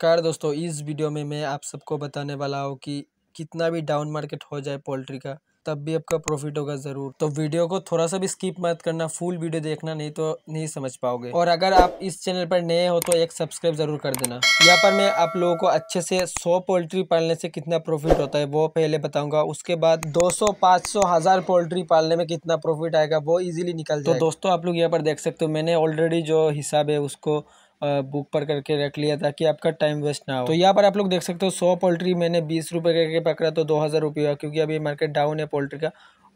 नमस्कार दोस्तों इस वीडियो में मैं आप सबको बताने वाला हूँ कि कितना भी डाउन मार्केट हो जाए पोल्ट्री का तब भी आपका प्रॉफिट होगा ज़रूर तो वीडियो को थोड़ा सा भी स्किप मत करना फुल वीडियो देखना नहीं तो नहीं समझ पाओगे और अगर आप इस चैनल पर नए हो तो एक सब्सक्राइब ज़रूर कर देना यहाँ पर मैं आप लोगों को अच्छे से 100 पोल्ट्री पालने से कितना प्रॉफिट होता है वो पहले बताऊंगा उसके बाद 200 500 हज़ार पोल्ट्री पालने में कितना प्रॉफिट आएगा वो ईजिली निकल तो दोस्तों आप लोग यहाँ पर देख सकते हो मैंने ऑलरेडी जो हिसाब है उसको बुक पर करके रख लिया ताकि आपका टाइम वेस्ट ना हो तो यहाँ पर आप लोग देख सकते हो सौ पोल्ट्री मैंने बीस रुपये करके पकड़ा तो दो हज़ार रुपये हुआ क्योंकि अभी मार्केट डाउन है पोल्ट्री का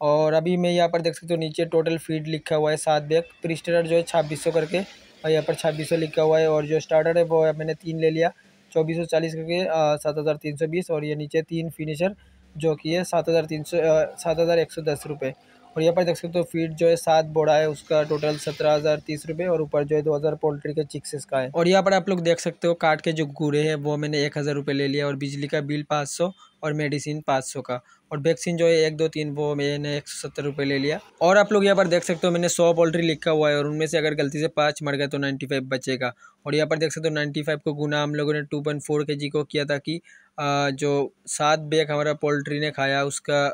और अभी मैं यहाँ पर देख सकता हूँ नीचे टोटल फीड लिखा हुआ है सात बैग प्रिस्टरर जो है छब्बीस करके और यहाँ पर छब्बीस लिखा हुआ है और जो स्टार्टर है वो मैंने तीन ले लिया चौबीस सौ चालीस करके सात हज़ार तीन सौ बीस और ये नीचे तीन फिनिशर जो कि है सात हज़ार तीन सौ सात हज़ार एक सौ दस रुपये और यहाँ पर देख सकते हो फीड जो है सात बोड़ा है उसका टोटल सत्रह हज़ार तीस रुपये और ऊपर जो है दो हज़ार पोल्ट्री के चिक्सेस का है और यहाँ पर आप लोग देख सकते हो काट के जो गुड़े हैं वो मैंने एक हज़ार रुपये ले लिया और बिजली का बिल पाँच सौ और मेडिसिन पाँच सौ का और वैक्सीन जो है एक दो तीन वो मैंने एक सौ सत्तर रुपये ले लिया और आप लोग यहाँ पर देख सकते हो मैंने सौ पोल्ट्री लिखा हुआ है और उनमें से अगर गलती से पाँच मर गए तो नाइन्टी फाइव बचेगा और यहाँ पर देख सकते हो नाइन्टी फाइव को गुना हम लोगों ने टू पॉइंट फोर के जी को किया था कि जो सात बैग हमारा पोल्ट्री ने खाया उसका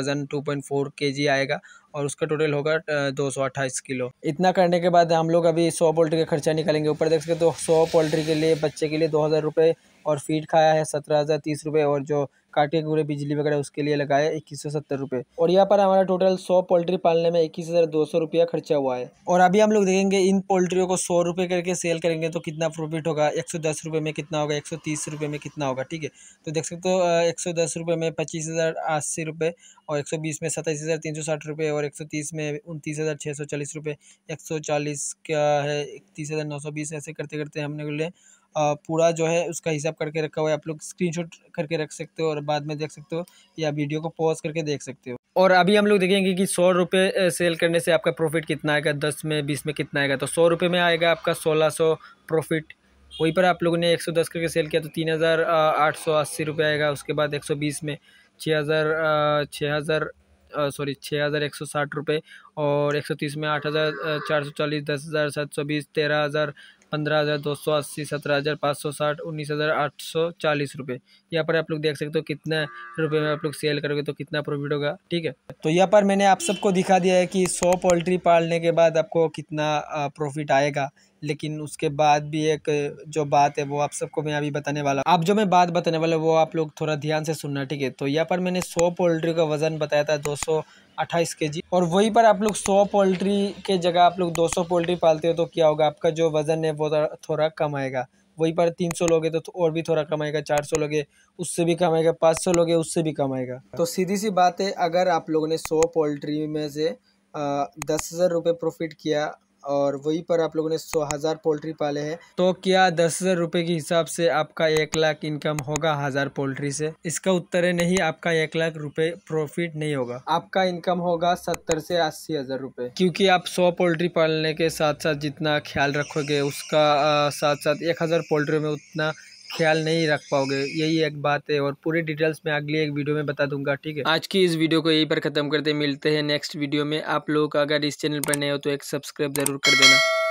वज़न टू पॉइंट फोर के जी आएगा और उसका टोटल होगा दो सौ अट्ठाईस किलो इतना करने के बाद हम लोग अभी सौ पोल्ट्री का खर्चा निकालेंगे ऊपर देख सकते हो तो सौ पोल्ट्री के लिए बच्चे के लिए दो हज़ार रुपये और फीड खाया है सत्रह हज़ार तीस रुपये और जो काटे कूड़े बिजली वगैरह उसके लिए लगाया है इक्कीस सौ सत्तर रुपये और यहाँ पर हमारा टोटल सौ पोल्ट्री पालने में इक्कीस हज़ार दो सौ रुपया खर्चा हुआ है और अभी हम लोग देखेंगे इन पोल्ट्रियों को सौ रुपये करके सेल करेंगे तो कितना प्रॉफिट होगा एक सौ दस रुपये में कितना होगा एक सौ तीस रुपये में कितना होगा ठीक है तो देख सकते हो एक सौ दस रुपये में पच्चीस हज़ार अस्सी रुपये और एक सौ बीस में सत्ताईस हज़ार तीन सौ साठ रुपये और एक सौ तीस में उनतीस हज़ार छः सौ चालीस रुपये एक सौ चालीस का है इकतीस हज़ार नौ सौ बीस ऐसे करते करते हमने बोले पूरा जो है उसका हिसाब करके रखा हुआ है आप लोग स्क्रीनशॉट करके रख सकते हो और बाद में देख सकते हो या वीडियो को पॉज करके देख सकते हो और अभी हम लोग देखेंगे कि सौ रुपये सेल करने से आपका प्रॉफिट कितना आएगा दस में बीस में कितना आएगा तो सौ रुपये में आएगा आपका सोलह सौ प्रॉफिट वहीं पर आप लोगों ने एक सौ दस करके सेल किया तो तीन हज़ार आठ सौ अस्सी रुपये आएगा उसके बाद एक सौ बीस में छः हज़ार छः हज़ार सॉरी छः हज़ार एक सौ साठ रुपये और एक सौ तीस में आठ हज़ार चार सौ चालीस दस हज़ार सात सौ बीस तेरह हज़ार पंद्रह हज़ार दो सौ अस्सी सत्रह हज़ार पाँच सौ साठ उन्नीस हज़ार आठ सौ चालीस रुपये यहाँ पर आप लोग देख सकते हो कितना रुपये में आप लोग सेल करोगे तो कितना प्रॉफिट होगा ठीक है तो यहाँ पर मैंने आप सबको दिखा दिया है कि सौ पोल्ट्री पालने के बाद आपको कितना प्रॉफिट आएगा लेकिन उसके बाद भी एक जो बात है वो आप सबको मैं अभी बताने वाला हूँ अब जो मैं बात बताने वाला वो आप लोग थोड़ा ध्यान से सुनना ठीक है तो यहाँ पर मैंने सौ पोल्ट्री का वज़न बताया था दो सौ अट्ठाईस के जी और वही पर आप लोग सौ पोल्ट्री के जगह आप लोग दो सौ पोल्ट्री पालते हो तो क्या होगा आपका जो वज़न है वो थोड़ा कम आएगा वही पर तीन सौ लोगे तो और भी थोड़ा कम आएगा चार सौ लोगे उससे भी कम आएगा पाँच सौ लोगे उससे भी कम आएगा तो सीधी सी बात है अगर आप लोगों ने सौ पोल्ट्री में से दस हज़ार रुपये प्रॉफिट किया और वहीं पर आप लोगों ने सौ हज़ार पोल्ट्री पाले हैं तो क्या दस हज़ार रुपये के हिसाब से आपका एक लाख इनकम होगा हज़ार पोल्ट्री से इसका उत्तर है नहीं आपका एक लाख रुपए प्रॉफिट नहीं होगा आपका इनकम होगा सत्तर से अस्सी हज़ार रुपये क्योंकि आप सौ पोल्ट्री पालने के साथ साथ जितना ख्याल रखोगे उसका साथ साथ एक हज़ार पोल्ट्री में उतना ख्याल नहीं रख पाओगे यही एक बात है और पूरे डिटेल्स मैं अगली एक वीडियो में बता दूंगा ठीक है आज की इस वीडियो को यहीं पर ख़त्म करते मिलते हैं नेक्स्ट वीडियो में आप लोग अगर इस चैनल पर नए हो तो एक सब्सक्राइब ज़रूर कर देना